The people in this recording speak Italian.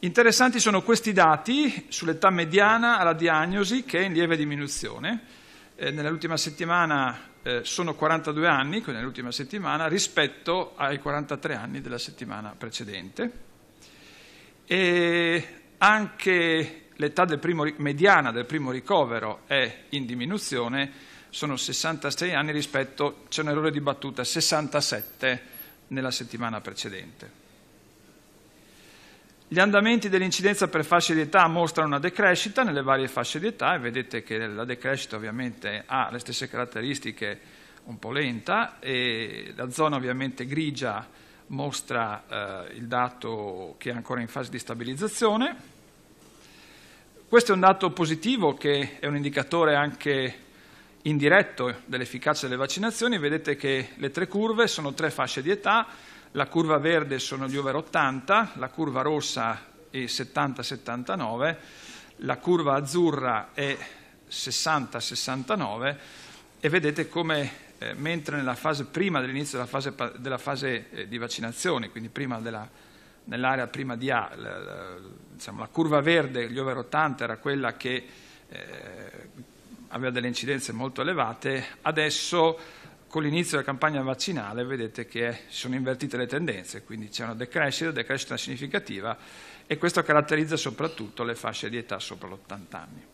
Interessanti sono questi dati sull'età mediana alla diagnosi che è in lieve diminuzione. Eh, nell'ultima settimana eh, sono 42 anni, nell'ultima settimana, rispetto ai 43 anni della settimana precedente. E anche l'età mediana del primo ricovero è in diminuzione, sono 66 anni rispetto, c'è un errore di battuta, 67 nella settimana precedente. Gli andamenti dell'incidenza per fasce di età mostrano una decrescita nelle varie fasce di età e vedete che la decrescita ovviamente ha le stesse caratteristiche un po' lenta e la zona ovviamente grigia mostra eh, il dato che è ancora in fase di stabilizzazione. Questo è un dato positivo che è un indicatore anche indiretto dell'efficacia delle vaccinazioni, vedete che le tre curve sono tre fasce di età, la curva verde sono gli over 80, la curva rossa è 70-79, la curva azzurra è 60-69 e vedete come eh, mentre nella fase prima dell'inizio della fase, della fase eh, di vaccinazione, quindi nell'area prima di A, la, la, diciamo, la, curva verde, gli over 80, era quella che eh, aveva delle incidenze molto elevate, adesso con l'inizio della campagna vaccinale vedete che si sono invertite le tendenze, quindi c'è una decrescita, decrescita significativa e questo caratterizza soprattutto le fasce di età sopra l'80 anni.